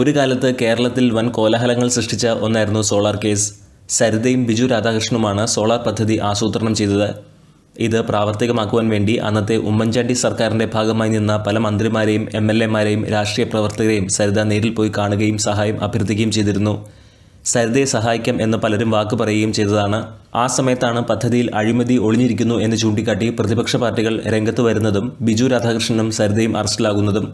ഒരു കാലത്ത് കേരളത്തിൽ വൻ കോലാഹലങ്ങൾ സൃഷ്ടിച്ച ഒന്നായിരുന്നു സോളാർ കേസ് സരിതയും ബിജു രാധാകൃഷ്ണനുമാണ് സോളാർ പദ്ധതി ആസൂത്രണം ചെയ്തത് ഇത് പ്രാവർത്തികമാക്കുവാൻ വേണ്ടി അന്നത്തെ ഉമ്മൻചാണ്ടി സർക്കാരിൻ്റെ ഭാഗമായി നിന്ന പല മന്ത്രിമാരെയും എം എൽ എമാരെയും രാഷ്ട്രീയ പ്രവർത്തകരെയും സരിത നേരിൽ പോയി കാണുകയും സഹായം അഭ്യർത്ഥിക്കുകയും ചെയ്തിരുന്നു സരിതയെ സഹായിക്കാം എന്ന് പലരും വാക്ക് പറയുകയും ചെയ്തതാണ് ആ സമയത്താണ് പദ്ധതിയിൽ അഴിമതി ഒളിഞ്ഞിരിക്കുന്നു എന്ന് ചൂണ്ടിക്കാട്ടി പ്രതിപക്ഷ പാർട്ടികൾ രംഗത്ത് വരുന്നതും ബിജു രാധാകൃഷ്ണനും സരിതയും അറസ്റ്റിലാകുന്നതും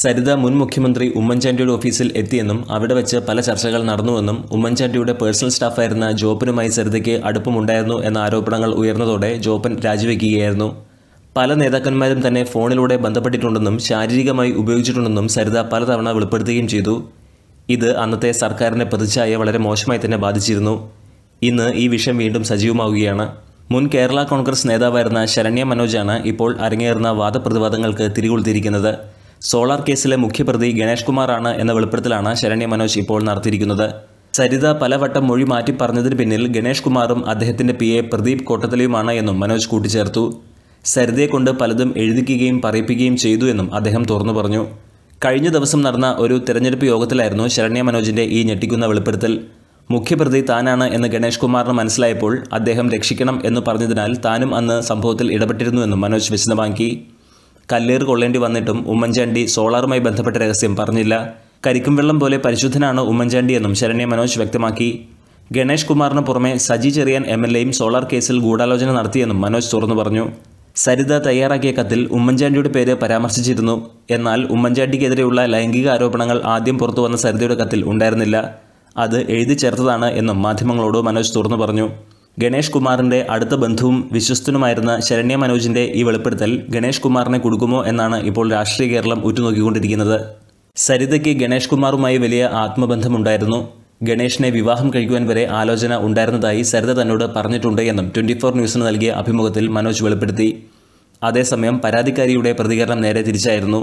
സരിത മുൻ മുഖ്യമന്ത്രി ഉമ്മൻചാണ്ടിയുടെ ഓഫീസിൽ എത്തിയെന്നും അവിടെ വെച്ച് പല ചർച്ചകൾ നടന്നുവെന്നും ഉമ്മൻചാണ്ടിയുടെ പേഴ്സണൽ സ്റ്റാഫായിരുന്ന ജോപ്പനുമായി സരിതയ്ക്ക് അടുപ്പമുണ്ടായിരുന്നു എന്ന ആരോപണങ്ങൾ ഉയർന്നതോടെ ജോപ്പൻ രാജിവെക്കുകയായിരുന്നു പല നേതാക്കന്മാരും തന്നെ ഫോണിലൂടെ ബന്ധപ്പെട്ടിട്ടുണ്ടെന്നും ശാരീരികമായി ഉപയോഗിച്ചിട്ടുണ്ടെന്നും സരിത പലതവണ വെളിപ്പെടുത്തുകയും ചെയ്തു ഇത് അന്നത്തെ സർക്കാരിൻ്റെ പ്രതിച്ഛായ വളരെ മോശമായി തന്നെ ബാധിച്ചിരുന്നു ഇന്ന് ഈ വിഷയം വീണ്ടും സജീവമാവുകയാണ് മുൻ കേരള കോൺഗ്രസ് നേതാവായിരുന്ന ശരണ്യ മനോജാണ് ഇപ്പോൾ അരങ്ങേറുന്ന വാദപ്രതിവാദങ്ങൾക്ക് തിരികൊളുത്തിയിരിക്കുന്നത് സോളാർ കേസിലെ മുഖ്യപ്രതി ഗണേഷ് കുമാറാണ് എന്ന വെളിപ്പെടുത്തലാണ് ശരണ്യ മനോജ് ഇപ്പോൾ നടത്തിയിരിക്കുന്നത് സരിത പലവട്ടം മൊഴി മാറ്റി പറഞ്ഞതിന് പിന്നിൽ ഗണേഷ് കുമാറും അദ്ദേഹത്തിന്റെ പി എ പ്രദീപ് കോട്ടത്തലയുമാണ് എന്നും മനോജ് കൂട്ടിച്ചേർത്തു സരിതയെ കൊണ്ട് പലതും എഴുതിക്കുകയും പറയിപ്പിക്കുകയും ചെയ്തു എന്നും അദ്ദേഹം തുറന്നു പറഞ്ഞു കഴിഞ്ഞ ദിവസം നടന്ന ഒരു തെരഞ്ഞെടുപ്പ് യോഗത്തിലായിരുന്നു ശരണ്യ മനോജിന്റെ ഈ ഞെട്ടിക്കുന്ന വെളിപ്പെടുത്തൽ മുഖ്യപ്രതി താനാണ് എന്ന് ഗണേഷ് കുമാറിന് മനസ്സിലായപ്പോൾ അദ്ദേഹം രക്ഷിക്കണം എന്ന് പറഞ്ഞതിനാൽ താനും അന്ന് സംഭവത്തിൽ ഇടപെട്ടിരുന്നുവെന്നും മനോജ് വിശദമാക്കി കല്ലേറ് കൊള്ളേണ്ടി വന്നിട്ടും ഉമ്മൻചാണ്ടി സോളാറുമായി ബന്ധപ്പെട്ട രഹസ്യം പറഞ്ഞില്ല കരിക്കും വെള്ളം പോലെ പരിശുദ്ധനാണ് ഉമ്മൻചാണ്ടി എന്നും ശരണ്യ മനോജ് വ്യക്തമാക്കി ഗണേഷ് കുമാറിന് പുറമെ സജി ചെറിയാൻ എം എൽ എയും സോളാർ കേസിൽ ഗൂഢാലോചന നടത്തിയെന്നും മനോജ് തുറന്നു പറഞ്ഞു സരിത തയ്യാറാക്കിയ കത്തിൽ ഉമ്മൻചാണ്ടിയുടെ പേര് പരാമർശിച്ചിരുന്നു എന്നാൽ ഉമ്മൻചാണ്ടിക്കെതിരെയുള്ള ലൈംഗിക ആരോപണങ്ങൾ ആദ്യം പുറത്തുവന്ന സരിതയുടെ കത്തിൽ ഉണ്ടായിരുന്നില്ല അത് എഴുതി ചേർത്തതാണ് എന്നും മാധ്യമങ്ങളോട് മനോജ് തുറന്നു പറഞ്ഞു ഗണേഷ് കുമാറിൻ്റെ അടുത്ത ബന്ധുവും വിശ്വസ്തനുമായിരുന്ന ശരണ്യ മനോജിൻ്റെ ഈ വെളിപ്പെടുത്തൽ ഗണേഷ് കുമാറിനെ കൊടുക്കുമോ എന്നാണ് ഇപ്പോൾ രാഷ്ട്രീയ കേരളം ഉറ്റുനോക്കിക്കൊണ്ടിരിക്കുന്നത് സരിതയ്ക്ക് ഗണേഷ് കുമാറുമായി വലിയ ആത്മബന്ധമുണ്ടായിരുന്നു ഗണേഷിനെ വിവാഹം കഴിക്കുവാൻ വരെ ആലോചന ഉണ്ടായിരുന്നതായി സരിത തന്നോട് പറഞ്ഞിട്ടുണ്ട് എന്നും ട്വൻറ്റി ഫോർ ന്യൂസിന് നൽകിയ അഭിമുഖത്തിൽ മനോജ് വെളിപ്പെടുത്തി അതേസമയം പരാതിക്കാരിയുടെ പ്രതികരണം നേരെ തിരിച്ചായിരുന്നു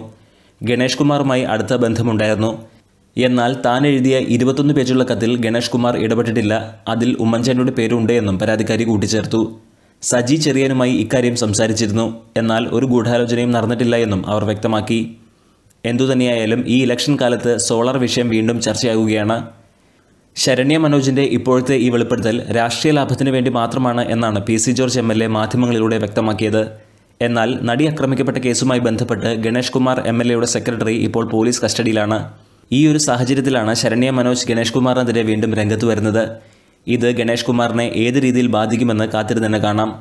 ഗണേഷ് കുമാറുമായി അടുത്ത ബന്ധമുണ്ടായിരുന്നു എന്നാൽ താൻ എഴുതിയ ഇരുപത്തൊന്ന് പേജുള്ള കത്തിൽ ഗണേഷ് കുമാർ ഇടപെട്ടിട്ടില്ല അതിൽ ഉമ്മൻചാണ്ടിയുടെ പേരുണ്ട് എന്നും പരാതിക്കാരി കൂട്ടിച്ചേർത്തു സജി ചെറിയാനുമായി ഇക്കാര്യം സംസാരിച്ചിരുന്നു എന്നാൽ ഒരു ഗൂഢാലോചനയും നടന്നിട്ടില്ല എന്നും അവർ വ്യക്തമാക്കി എന്തുതന്നെയായാലും ഈ ഇലക്ഷൻ കാലത്ത് സോളാർ വിഷയം വീണ്ടും ചർച്ചയാകുകയാണ് ശരണ്യ മനോജിൻ്റെ ഇപ്പോഴത്തെ ഈ വെളിപ്പെടുത്തൽ രാഷ്ട്രീയ ലാഭത്തിന് വേണ്ടി മാത്രമാണ് എന്നാണ് P C George M L A മാധ്യമങ്ങളിലൂടെ വ്യക്തമാക്കിയത് എന്നാൽ നടി ആക്രമിക്കപ്പെട്ട കേസുമായി ബന്ധപ്പെട്ട് ഗണേഷ് കുമാർ എം എൽ എയുടെ സെക്രട്ടറി ഇപ്പോൾ പോലീസ് കസ്റ്റഡിയിലാണ് ഈ ഒരു സാഹചര്യത്തിലാണ് ശരണ്യ മനോജ് ഗണേഷ് കുമാറിനെതിരെ വീണ്ടും രംഗത്ത് വരുന്നത് ഇത് ഗണേഷ് കുമാറിനെ ഏത് രീതിയിൽ ബാധിക്കുമെന്ന് കാത്തിരുന്ന് കാണാം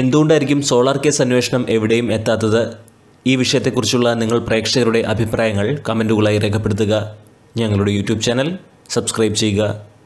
എന്തുകൊണ്ടായിരിക്കും സോളാർ കേസ് അന്വേഷണം എവിടെയും എത്താത്തത് ഈ വിഷയത്തെക്കുറിച്ചുള്ള നിങ്ങൾ പ്രേക്ഷകരുടെ അഭിപ്രായങ്ങൾ കമൻറ്റുകളായി രേഖപ്പെടുത്തുക ഞങ്ങളുടെ യൂട്യൂബ് ചാനൽ സബ്സ്ക്രൈബ് ചെയ്യുക